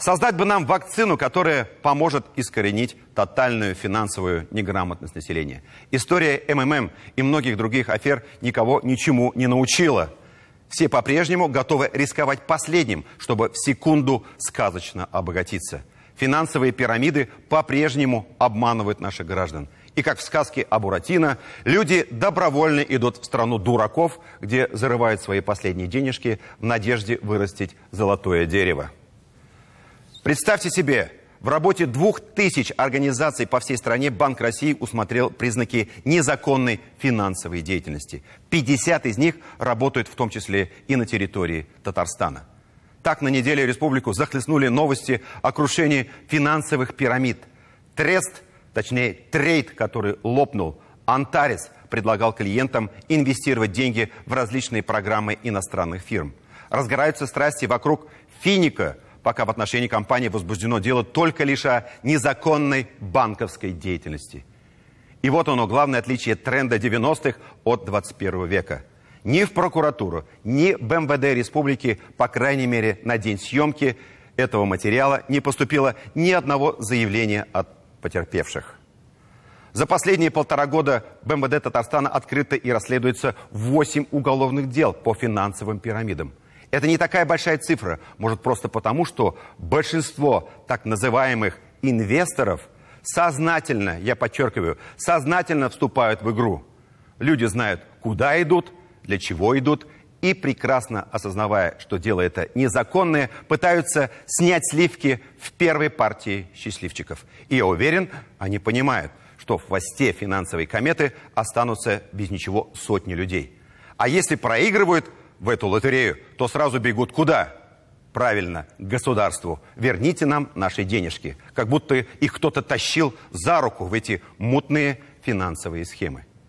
Создать бы нам вакцину, которая поможет искоренить тотальную финансовую неграмотность населения. История МММ и многих других афер никого ничему не научила. Все по-прежнему готовы рисковать последним, чтобы в секунду сказочно обогатиться. Финансовые пирамиды по-прежнему обманывают наших граждан. И как в сказке о Буратино, люди добровольно идут в страну дураков, где зарывают свои последние денежки в надежде вырастить золотое дерево. Представьте себе, в работе двух тысяч организаций по всей стране Банк России усмотрел признаки незаконной финансовой деятельности. 50 из них работают в том числе и на территории Татарстана. Так на неделе республику захлестнули новости о крушении финансовых пирамид. Трест, точнее трейд, который лопнул, Антарис предлагал клиентам инвестировать деньги в различные программы иностранных фирм. Разгораются страсти вокруг финика – пока в отношении компании возбуждено дело только лишь о незаконной банковской деятельности. И вот оно, главное отличие тренда 90-х от 21 века. Ни в прокуратуру, ни в МВД республики, по крайней мере, на день съемки этого материала не поступило ни одного заявления от потерпевших. За последние полтора года в МВД Татарстана открыто и расследуется 8 уголовных дел по финансовым пирамидам – это не такая большая цифра, может просто потому, что большинство так называемых инвесторов сознательно, я подчеркиваю, сознательно вступают в игру. Люди знают, куда идут, для чего идут, и прекрасно осознавая, что дело это незаконное, пытаются снять сливки в первой партии счастливчиков. И я уверен, они понимают, что в хвосте финансовой кометы останутся без ничего сотни людей. А если проигрывают – в эту лотерею, то сразу бегут куда? Правильно, к государству. Верните нам наши денежки. Как будто их кто-то тащил за руку в эти мутные финансовые схемы.